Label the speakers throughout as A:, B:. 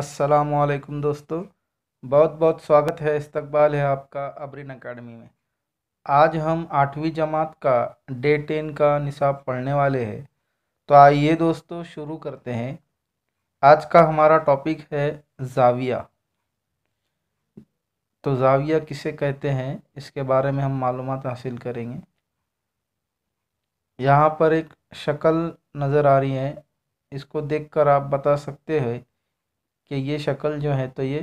A: असलकुम दोस्तों बहुत बहुत स्वागत है इस्तकबाल है आपका अबरीन अकेडमी में आज हम आठवीं जमात का डे टेन का निसाब पढ़ने वाले हैं तो आइए दोस्तों शुरू करते हैं आज का हमारा टॉपिक है जाविया तो जाविया किसे कहते हैं इसके बारे में हम मालूम हासिल करेंगे यहाँ पर एक शक्ल नज़र आ रही है इसको देखकर आप बता सकते हैं कि ये शक्ल जो है तो ये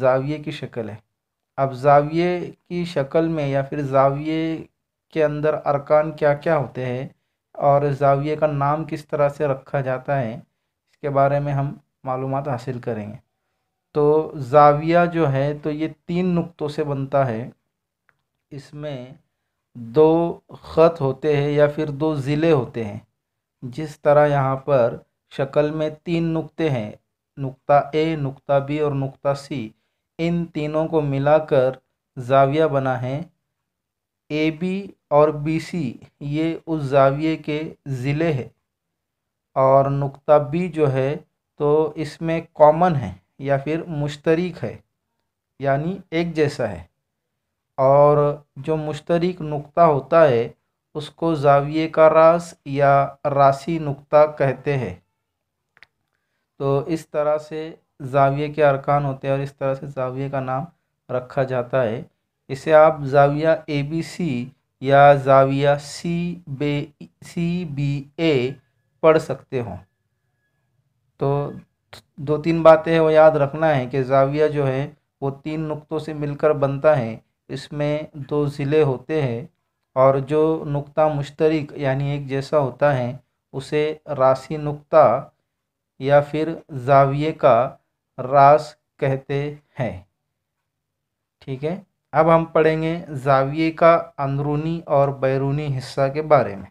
A: जाविये की शक्ल है अब जाविये की शक्ल में या फिर जाविये के अंदर अरकान क्या क्या होते हैं और जाविये का नाम किस तरह से रखा जाता है इसके बारे में हम मालूम हासिल करेंगे तो जाविया जो है तो ये तीन नुक्तों से बनता है इसमें दो ख़त होते हैं या फिर दो ज़िले होते हैं जिस तरह यहाँ पर शक्ल में तीन नुक्ते हैं नुक्ता ए नुक्ता बी और नुक्ता सी इन तीनों को मिलाकर जाविया बना है ए बी और बी सी ये उस जाविये के ज़िले है और नुक्ता बी जो है तो इसमें कॉमन है या फिर मुश्तरक है यानी एक जैसा है और जो मुश्तरक नुक्ता होता है उसको जाविये का रास या रासी नुक्ता कहते हैं तो इस तरह से जाविये के अरकान होते हैं और इस तरह से जाविये का नाम रखा जाता है इसे आप जाविया ए बी सी या जाविया सी बे सी बी ए पढ़ सकते हो तो दो तीन बातें हैं वो याद रखना है कि जाविया जो है वो तीन नुक्तों से मिलकर बनता है इसमें दो ज़िले होते हैं और जो नुक्ता मुश्तरक यानी एक जैसा होता है उसे राशि नुक्ता या फिर जाविये का रास कहते हैं ठीक है अब हम पढ़ेंगे जाविये का अंदरूनी और बैरूनी हिस्सा के बारे में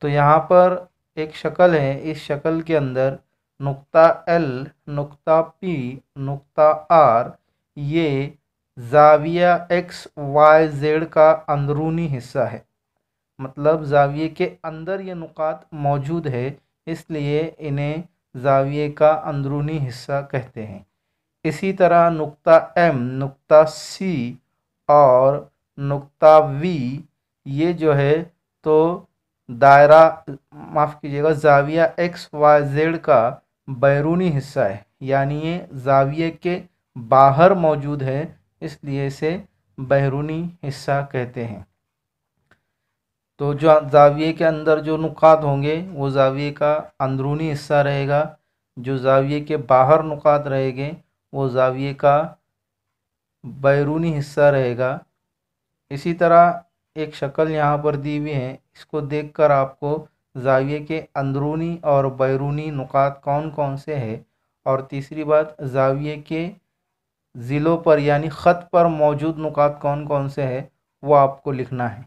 A: तो यहाँ पर एक शक्ल है इस शक्ल के अंदर नुक्ता एल नुक्ता पी नुक्ता आर ये जाविया एक्स वाई जेड का अंदरूनी हिस्सा है मतलब जाविये के अंदर ये नुकात मौजूद है इसलिए इन्हें जाविये का अंदरूनी हिस्सा कहते हैं इसी तरह नुक्ता एम नुक्ता सी और नुक्ता वी ये जो है तो दायरा माफ़ कीजिएगा जाविया एक्स वाई जेड का बैरूनी हिस्सा है यानी ये जाविये के बाहर मौजूद है इसलिए इसे बैरूनी हिस्सा कहते हैं तो जो जाविये के अंदर जो नुकात होंगे वो जाविये का अंदरूनी हिस्सा रहेगा जो जाविये के बाहर नुकात रहेंगे वो जाविये का बैरूनी हिस्सा रहेगा इसी तरह एक शक्ल यहाँ पर दी हुई है इसको देखकर आपको जाविये के अंदरूनी और बैरूनी नुकात कौन कौन से है और तीसरी बात जाविये के ज़िलों पर यानी ख़त पर मौजूद नुकात कौन कौन से है वो आपको लिखना है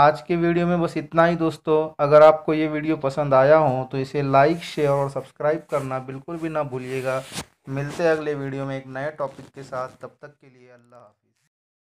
A: आज के वीडियो में बस इतना ही दोस्तों अगर आपको ये वीडियो पसंद आया हो तो इसे लाइक शेयर और सब्सक्राइब करना बिल्कुल भी ना भूलिएगा मिलते हैं अगले वीडियो में एक नए टॉपिक के साथ तब तक के लिए अल्लाह